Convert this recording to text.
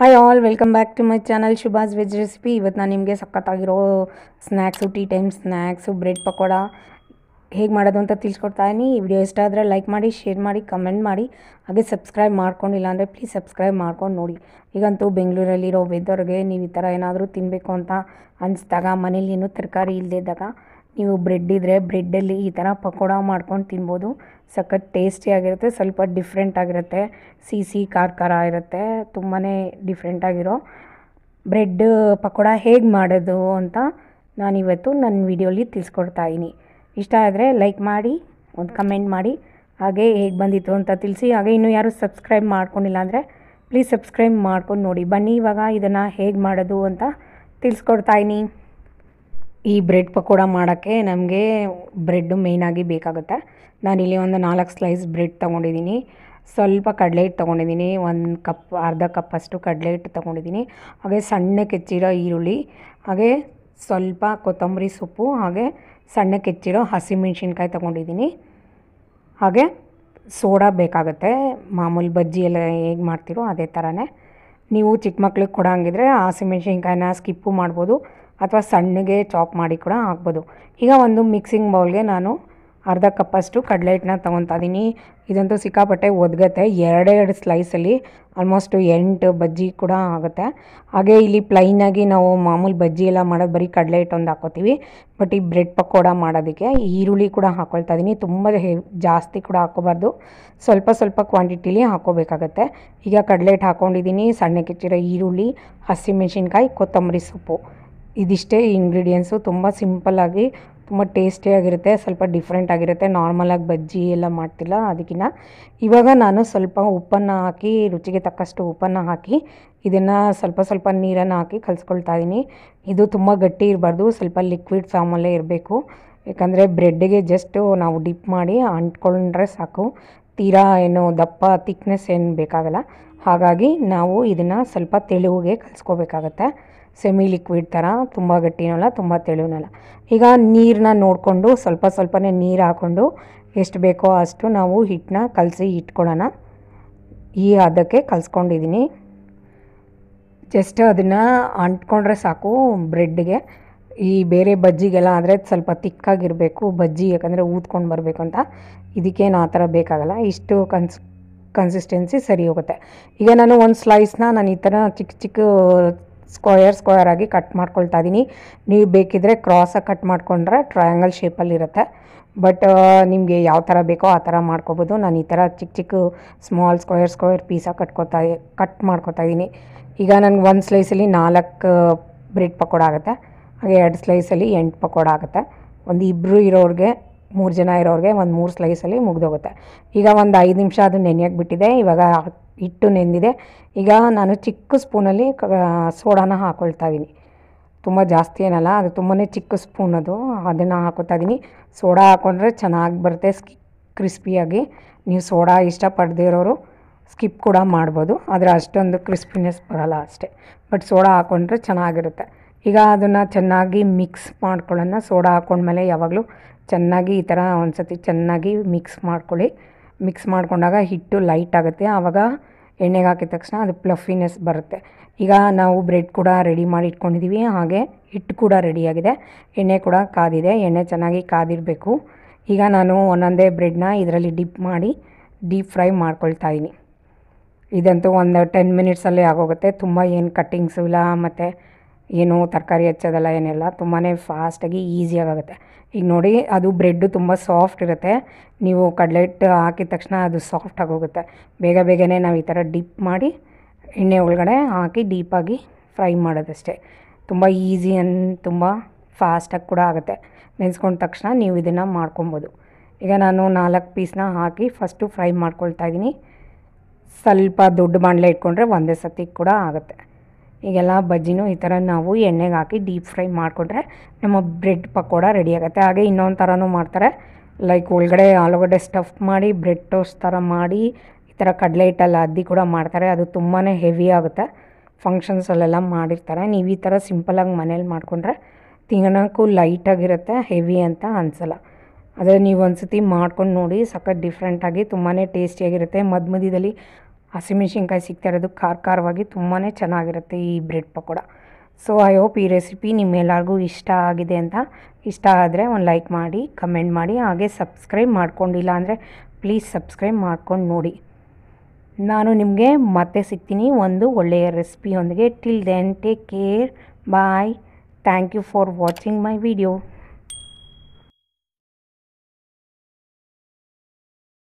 hi all welcome back to my channel Shubha's veg recipe ಇವತ್ತು ನಾನು ನಿಮಗೆ ಸಖತ್ತಾಗಿರೋ snacks tea time snacks bread pakoda ಹೇಗೆ ಮಾಡೋದು ಅಂತ ತಿಳ್ಸ್ಕೊಡ್ತಾ ಇದ್ದೀನಿ ಈ ವಿಡಿಯೋ ಇಷ್ಟ ಆದರೆ ಲೈಕ್ ಮಾಡಿ ಶೇರ್ ಮಾಡಿ ಕಮೆಂಟ್ ಮಾಡಿ ಹಾಗೆ ಸಬ್ಸ್ಕ್ರೈಬ್ ಮಾಡ್ಕೊಂಡಿಲ್ಲ ಅಂದರೆ ಪ್ಲೀಸ್ ಸಬ್ಸ್ಕ್ರೈಬ್ ಮಾಡ್ಕೊಂಡು ನೋಡಿ ಈಗಂತೂ ಬೆಂಗಳೂರಲ್ಲಿರೋ ವೆದರ್ಗೆ ನೀವು ಈ ಥರ ಏನಾದರೂ ತಿನ್ನಬೇಕು ಅಂತ ಅನಿಸಿದಾಗ ಮನೇಲಿ ಏನೂ ತರಕಾರಿ ಇಲ್ಲದೇ ಇದ್ದಾಗ ನೀವು ಬ್ರೆಡ್ ಇದ್ದರೆ ಬ್ರೆಡ್ಡಲ್ಲಿ ಈ ಥರ ಪಕೋಡ ಮಾಡ್ಕೊಂಡು ತಿನ್ಬೋದು ಸಖತ್ ಟೇಸ್ಟಿಯಾಗಿರುತ್ತೆ ಸ್ವಲ್ಪ ಡಿಫ್ರೆಂಟ್ ಆಗಿರುತ್ತೆ ಸಿಸಿ ಸಿ ಖಾರ ಖಾರ ಇರುತ್ತೆ ತುಂಬಾ ಡಿಫ್ರೆಂಟಾಗಿರೋ ಬ್ರೆಡ್ ಪಕೋಡ ಹೇಗೆ ಮಾಡೋದು ಅಂತ ನಾನಿವತ್ತು ನನ್ನ ವಿಡಿಯೋಲಿ ಇದ್ದೀನಿ ಇಷ್ಟ ಆದರೆ ಲೈಕ್ ಮಾಡಿ ಒಂದು ಕಮೆಂಟ್ ಮಾಡಿ ಹಾಗೆ ಹೇಗೆ ಬಂದಿತ್ತು ಅಂತ ತಿಳಿಸಿ ಹಾಗೆ ಇನ್ನೂ ಯಾರೂ ಸಬ್ಸ್ಕ್ರೈಬ್ ಮಾಡ್ಕೊಂಡಿಲ್ಲ ಅಂದರೆ ಪ್ಲೀಸ್ ಸಬ್ಸ್ಕ್ರೈಬ್ ಮಾಡ್ಕೊಂಡು ನೋಡಿ ಬನ್ನಿ ಇವಾಗ ಇದನ್ನು ಹೇಗೆ ಮಾಡೋದು ಅಂತ ಇದ್ದೀನಿ ಈ ಬ್ರೆಡ್ ಪಕೋಡ ಮಾಡೋಕ್ಕೆ ನಮಗೆ ಬ್ರೆಡ್ಡು ಮೇಯ್ನಾಗಿ ಬೇಕಾಗುತ್ತೆ ನಾನಿಲ್ಲಿ ಒಂದು ನಾಲ್ಕು ಸ್ಲೈಸ್ ಬ್ರೆಡ್ ತೊಗೊಂಡಿದ್ದೀನಿ ಸ್ವಲ್ಪ ಕಡಲೆ ಹಿಟ್ಟು ತೊಗೊಂಡಿದ್ದೀನಿ ಒಂದು ಕಪ್ ಅರ್ಧ ಕಪ್ ಅಷ್ಟು ಕಡಲೆ ಹಿಟ್ಟು ತೊಗೊಂಡಿದ್ದೀನಿ ಹಾಗೆ ಸಣ್ಣ ಕೆಚ್ಚಿರೋ ಈರುಳ್ಳಿ ಹಾಗೆ ಸ್ವಲ್ಪ ಕೊತ್ತಂಬರಿ ಸೊಪ್ಪು ಹಾಗೆ ಸಣ್ಣ ಕೆಚ್ಚಿರೋ ಹಸಿಮೆಣ್ಸಿನ್ಕಾಯಿ ತೊಗೊಂಡಿದ್ದೀನಿ ಹಾಗೆ ಸೋಡಾ ಬೇಕಾಗುತ್ತೆ ಮಾಮೂಲಿ ಬಜ್ಜಿ ಎಲ್ಲ ಹೇಗೆ ಮಾಡ್ತೀರೋ ಅದೇ ಥರನೇ ನೀವು ಚಿಕ್ಕ ಮಕ್ಳಿಗೆ ಕೊಡೋ ಹಂಗಿದ್ರೆ ಹಸಿಮೆಣ್ಸಿನ್ಕಾಯಿನ ಸ್ಕಿಪ್ಪು ಮಾಡ್ಬೋದು ಅಥವಾ ಸಣ್ಣಗೆ ಚಾಪ್ ಮಾಡಿ ಕೂಡ ಹಾಕ್ಬೋದು ಈಗ ಒಂದು ಮಿಕ್ಸಿಂಗ್ ಬೌಲ್ಗೆ ನಾನು ಅರ್ಧ ಕಪ್ಪಷ್ಟು ಕಡಲೆ ಹಿಟ್ಟನ್ನ ತೊಗೊತಾ ಇದ್ದೀನಿ ಇದಂತೂ ಸಿಕ್ಕಾಪಟ್ಟೆ ಒದಗತ್ತೆ ಎರಡೆರಡು ಸ್ಲೈಸಲ್ಲಿ ಆಲ್ಮೋಸ್ಟು ಎಂಟು ಬಜ್ಜಿ ಕೂಡ ಆಗುತ್ತೆ ಹಾಗೆ ಇಲ್ಲಿ ಪ್ಲೈನಾಗಿ ನಾವು ಮಾಮೂಲಿ ಬಜ್ಜಿ ಎಲ್ಲ ಮಾಡೋದು ಬರೀ ಕಡಲೆ ಹಿಟ್ಟೊಂದು ಹಾಕೋತೀವಿ ಬಟ್ ಈ ಬ್ರೆಡ್ ಪಕೋಡ ಮಾಡೋದಕ್ಕೆ ಈರುಳ್ಳಿ ಕೂಡ ಹಾಕ್ಕೊಳ್ತಾ ಇದ್ದೀನಿ ತುಂಬ ಜಾಸ್ತಿ ಕೂಡ ಹಾಕೋಬಾರ್ದು ಸ್ವಲ್ಪ ಸ್ವಲ್ಪ ಕ್ವಾಂಟಿಟಿಲಿ ಹಾಕೋಬೇಕಾಗತ್ತೆ ಈಗ ಕಡಲೆ ಹಿಟ್ಟು ಹಾಕ್ಕೊಂಡಿದ್ದೀನಿ ಸಣ್ಣ ಕೆಚ್ಚಿರೋ ಈರುಳ್ಳಿ ಹಸಿಮೆಣ್ಸಿನ್ಕಾಯಿ ಕೊತ್ತಂಬರಿ ಸೊಪ್ಪು ಇದಿಷ್ಟೇ ಇಂಗ್ರೀಡಿಯೆಂಟ್ಸು ತುಂಬ ಸಿಂಪಲ್ಲಾಗಿ ತುಂಬ ಟೇಸ್ಟಿಯಾಗಿರುತ್ತೆ ಸ್ವಲ್ಪ ಡಿಫ್ರೆಂಟ್ ಆಗಿರುತ್ತೆ ನಾರ್ಮಲಾಗಿ ಬಜ್ಜಿ ಎಲ್ಲ ಮಾಡ್ತಿಲ್ಲ ಅದಕ್ಕಿಂತ ಇವಾಗ ನಾನು ಸ್ವಲ್ಪ ಉಪ್ಪನ್ನು ಹಾಕಿ ರುಚಿಗೆ ತಕ್ಕಷ್ಟು ಉಪ್ಪನ್ನು ಹಾಕಿ ಇದನ್ನು ಸ್ವಲ್ಪ ಸ್ವಲ್ಪ ನೀರನ್ನು ಹಾಕಿ ಕಲಿಸ್ಕೊಳ್ತಾ ಇದ್ದೀನಿ ಇದು ತುಂಬ ಗಟ್ಟಿ ಇರಬಾರ್ದು ಸ್ವಲ್ಪ ಲಿಕ್ವಿಡ್ ಫಾರ್ಮಲ್ಲೇ ಇರಬೇಕು ಯಾಕಂದರೆ ಬ್ರೆಡ್ಗೆ ಜಸ್ಟು ನಾವು ಡಿಪ್ ಮಾಡಿ ಅಂಟ್ಕೊಂಡ್ರೆ ಸಾಕು ತೀರಾ ಏನು ದಪ್ಪ ತಿಕ್ನೆಸ್ ಏನು ಬೇಕಾಗಲ್ಲ ಹಾಗಾಗಿ ನಾವು ಇದನ್ನು ಸ್ವಲ್ಪ ತೆಳುವಿಗೆ ಕಲಿಸ್ಕೋಬೇಕಾಗತ್ತೆ ಸೆಮಿ ಲಿಕ್ವಿಡ್ ಥರ ತುಂಬ ಗಟ್ಟಿನಲ್ಲ ತುಂಬ ತೆಳುವಲ್ಲ ಈಗ ನೀರನ್ನ ನೋಡಿಕೊಂಡು ಸ್ವಲ್ಪ ಸ್ವಲ್ಪನೇ ನೀರು ಹಾಕ್ಕೊಂಡು ಎಷ್ಟು ಬೇಕೋ ಅಷ್ಟು ನಾವು ಹಿಟ್ಟನ್ನ ಕಲಸಿ ಇಟ್ಕೊಳ್ಳೋಣ ಈ ಅದಕ್ಕೆ ಕಲಸ್ಕೊಂಡಿದ್ದೀನಿ ಜಸ್ಟ್ ಅದನ್ನು ಅಂಟ್ಕೊಂಡ್ರೆ ಸಾಕು ಬ್ರೆಡ್ಗೆ ಈ ಬೇರೆ ಬಜ್ಜಿಗೆಲ್ಲ ಆದರೆ ಸ್ವಲ್ಪ ತಿಕ್ಕಾಗಿರಬೇಕು ಬಜ್ಜಿ ಯಾಕಂದರೆ ಊದ್ಕೊಂಡು ಬರಬೇಕು ಅಂತ ಇದಕ್ಕೇನು ಆ ಥರ ಬೇಕಾಗಲ್ಲ ಇಷ್ಟು ಕನ್ಸ್ ಕನ್ಸಿಸ್ಟೆನ್ಸಿ ಸರಿ ಹೋಗುತ್ತೆ ಈಗ ನಾನು ಒಂದು ಸ್ಲೈಸ್ನ ನಾನು ಈ ಥರ ಚಿಕ್ಕ ಚಿಕ್ಕ ಸ್ಕ್ವಯರ್ ಸ್ಕ್ವಯರ್ ಆಗಿ ಕಟ್ ಮಾಡ್ಕೊಳ್ತಾ ಇದ್ದೀನಿ ನೀವು ಬೇಕಿದ್ದರೆ ಕ್ರಾಸಾಗಿ ಕಟ್ ಮಾಡ್ಕೊಂಡ್ರೆ ಟ್ರಯಾಂಗಲ್ ಇರುತ್ತೆ ಬಟ್ ನಿಮಗೆ ಯಾವ ಥರ ಬೇಕೋ ಆ ಥರ ಮಾಡ್ಕೊಬೋದು ನಾನು ಈ ಥರ ಚಿಕ್ಕ ಚಿಕ್ಕ ಸ್ಮಾಲ್ ಸ್ಕ್ವಯರ್ ಸ್ಕ್ವಯರ್ ಪೀಸಾಗಿ ಕಟ್ಕೊತಾ ಕಟ್ ಮಾಡ್ಕೊತಾ ಇದ್ದೀನಿ ಈಗ ನನಗೆ ಒಂದು ಸ್ಲೈಸಲ್ಲಿ ನಾಲ್ಕು ಬ್ರೆಡ್ ಪಕೋಡ ಆಗುತ್ತೆ ಹಾಗೆ ಎರಡು ಸ್ಲೈಸಲ್ಲಿ ಎಂಟು ಪಕೋಡ ಆಗುತ್ತೆ ಒಂದು ಇಬ್ಬರು ಇರೋರಿಗೆ ಮೂರು ಜನ ಇರೋರಿಗೆ ಒಂದು ಮೂರು ಸ್ಲೈಸಲ್ಲಿ ಮುಗಿದೋಗುತ್ತೆ ಈಗ ಒಂದು ಐದು ನಿಮಿಷ ಅದು ನೆನೆಯಕ್ಕೆ ಬಿಟ್ಟಿದೆ ಇವಾಗ ಹಿಟ್ಟು ನೆಂದಿದೆ ಈಗ ನಾನು ಚಿಕ್ಕ ಸ್ಪೂನಲ್ಲಿ ಸೋಡಾನ ಹಾಕೊಳ್ತಾ ಇದ್ದೀನಿ ತುಂಬ ಜಾಸ್ತಿ ಏನಲ್ಲ ಅದು ತುಂಬಾ ಚಿಕ್ಕ ಸ್ಪೂನ್ ಅದು ಅದನ್ನು ಹಾಕೋತಾ ಇದ್ದೀನಿ ಸೋಡಾ ಹಾಕ್ಕೊಂಡ್ರೆ ಚೆನ್ನಾಗಿ ಬರುತ್ತೆ ಸ್ಕಿ ಕ್ರಿಸ್ಪಿಯಾಗಿ ನೀವು ಸೋಡಾ ಇಷ್ಟಪಡದೇ ಇರೋರು ಸ್ಕಿಪ್ ಕೂಡ ಮಾಡ್ಬೋದು ಆದರೆ ಅಷ್ಟೊಂದು ಕ್ರಿಸ್ಪಿನೆಸ್ ಬರೋಲ್ಲ ಅಷ್ಟೇ ಬಟ್ ಸೋಡಾ ಹಾಕ್ಕೊಂಡ್ರೆ ಚೆನ್ನಾಗಿರುತ್ತೆ ಈಗ ಅದನ್ನು ಚೆನ್ನಾಗಿ ಮಿಕ್ಸ್ ಮಾಡ್ಕೊಳ್ಳೋಣ ಸೋಡಾ ಹಾಕ್ಕೊಂಡ್ಮೇಲೆ ಯಾವಾಗಲೂ ಚೆನ್ನಾಗಿ ಈ ಥರ ಒಂದು ಸತಿ ಚೆನ್ನಾಗಿ ಮಿಕ್ಸ್ ಮಾಡ್ಕೊಳ್ಳಿ ಮಿಕ್ಸ್ ಮಾಡಿಕೊಂಡಾಗ ಹಿಟ್ಟು ಲೈಟ್ ಆಗುತ್ತೆ ಆವಾಗ ಎಣ್ಣೆಗೆ ಹಾಕಿದ ತಕ್ಷಣ ಅದು ಪ್ಲಫಿನೆಸ್ ಬರುತ್ತೆ ಈಗ ನಾವು ಬ್ರೆಡ್ ಕೂಡ ರೆಡಿ ಮಾಡಿ ಇಟ್ಕೊಂಡಿದ್ದೀವಿ ಹಾಗೆ ಹಿಟ್ಟು ಕೂಡ ರೆಡಿಯಾಗಿದೆ ಎಣ್ಣೆ ಕೂಡ ಕಾದಿದೆ ಎಣ್ಣೆ ಚೆನ್ನಾಗಿ ಕಾದಿರಬೇಕು ಈಗ ನಾನು ಒಂದೊಂದೇ ಬ್ರೆಡ್ನ ಇದರಲ್ಲಿ ಡಿಪ್ ಮಾಡಿ ಡೀಪ್ ಫ್ರೈ ಮಾಡ್ಕೊಳ್ತಾ ಇದ್ದೀನಿ ಇದಂತೂ ಒಂದು ಟೆನ್ ಮಿನಿಟ್ಸಲ್ಲೇ ಆಗೋಗುತ್ತೆ ತುಂಬ ಏನು ಕಟ್ಟಿಂಗ್ಸು ಇಲ್ಲ ಮತ್ತು ಏನು ತರಕಾರಿ ಹೆಚ್ಚೋದಲ್ಲ ಏನಿಲ್ಲ ತುಂಬಾ ಫಾಸ್ಟಾಗಿ ಈಸಿಯಾಗುತ್ತೆ ಈಗ ನೋಡಿ ಅದು ಬ್ರೆಡ್ಡು ತುಂಬ ಸಾಫ್ಟ್ ಇರುತ್ತೆ ನೀವು ಕಡಲೆ ಹಿಟ್ಟು ಹಾಕಿದ ತಕ್ಷಣ ಅದು ಸಾಫ್ಟ್ ಹೋಗುತ್ತೆ ಬೇಗ ಬೇಗನೆ ನಾವು ಈ ಥರ ಡಿಪ್ ಮಾಡಿ ಎಣ್ಣೆ ಒಳಗಡೆ ಹಾಕಿ ಡೀಪಾಗಿ ಫ್ರೈ ಮಾಡೋದಷ್ಟೇ ತುಂಬ ಈಸಿ ಅನ್ ತುಂಬ ಫಾಸ್ಟಾಗಿ ಕೂಡ ಆಗುತ್ತೆ ನೆನೆಸ್ಕೊಂಡ ತಕ್ಷಣ ನೀವು ಇದನ್ನು ಮಾಡ್ಕೊಬೋದು ಈಗ ನಾನು ನಾಲ್ಕು ಪೀಸ್ನ ಹಾಕಿ ಫಸ್ಟು ಫ್ರೈ ಮಾಡ್ಕೊಳ್ತಾ ಇದ್ದೀನಿ ಸ್ವಲ್ಪ ದೊಡ್ಡ ಬಾಣಲೆ ಇಟ್ಕೊಂಡ್ರೆ ಒಂದೇ ಸತಿ ಕೂಡ ಆಗುತ್ತೆ ಈಗೆಲ್ಲ ಬಜ್ಜಿನೂ ಈ ಥರ ನಾವು ಎಣ್ಣೆಗೆ ಹಾಕಿ ಡೀಪ್ ಫ್ರೈ ಮಾಡಿಕೊಂಡ್ರೆ ನಮ್ಮ ಬ್ರೆಡ್ ಪಕೋಡ ರೆಡಿ ಆಗುತ್ತೆ ಹಾಗೆ ಇನ್ನೊಂದು ಥರನೂ ಮಾಡ್ತಾರೆ ಲೈಕ್ ಒಳಗಡೆ ಆಲೂಗಡ್ಡೆ ಸ್ಟಫ್ ಮಾಡಿ ಬ್ರೆಡ್ ಟೋಸ್ಟ್ ಥರ ಮಾಡಿ ಈ ಥರ ಕಡಲೆ ಹಿಟ್ಟಲ್ಲಿ ಅದ್ದಿ ಕೂಡ ಮಾಡ್ತಾರೆ ಅದು ತುಂಬಾ ಹೆವಿ ಆಗುತ್ತೆ ಫಂಕ್ಷನ್ಸಲ್ಲೆಲ್ಲ ಮಾಡಿರ್ತಾರೆ ನೀವು ಈ ಥರ ಸಿಂಪಲಾಗಿ ಮನೇಲಿ ಮಾಡಿಕೊಂಡ್ರೆ ತಿನ್ನೋಕ್ಕೂ ಲೈಟಾಗಿರುತ್ತೆ ಹೆವಿ ಅಂತ ಅನಿಸಲ್ಲ ಅದೇ ನೀವು ಒಂದು ಸತಿ ಮಾಡ್ಕೊಂಡು ನೋಡಿ ಸಖತ್ ಡಿಫ್ರೆಂಟಾಗಿ ತುಂಬಾ ಟೇಸ್ಟಿಯಾಗಿರುತ್ತೆ ಮಧ್ಯ ಮಧ್ಯದಲ್ಲಿ ಹಸಿಮೆಣ್ಸಿನ್ಕಾಯಿ ಸಿಗ್ತಾ ಇರೋದು ಖಾರ ಖಾರವಾಗಿ ತುಂಬಾ ಚೆನ್ನಾಗಿರುತ್ತೆ ಈ bread pakoda so I hope ಈ ರೆಸಿಪಿ ನಿಮ್ಮೆಲ್ಲರಿಗೂ ಇಷ್ಟ ಆಗಿದೆ ಅಂತ ಇಷ್ಟ ಆದರೆ ಒಂದು ಲೈಕ್ ಮಾಡಿ ಕಮೆಂಟ್ ಮಾಡಿ ಹಾಗೆ ಸಬ್ಸ್ಕ್ರೈಬ್ ಮಾಡ್ಕೊಂಡಿಲ್ಲ ಅಂದರೆ ಪ್ಲೀಸ್ ಸಬ್ಸ್ಕ್ರೈಬ್ ಮಾಡ್ಕೊಂಡು ನೋಡಿ ನಾನು ನಿಮಗೆ ಮತ್ತೆ ಸಿಗ್ತೀನಿ ಒಂದು ಒಳ್ಳೆಯ ರೆಸಿಪಿಯೊಂದಿಗೆ till then take care bye thank you for watching my video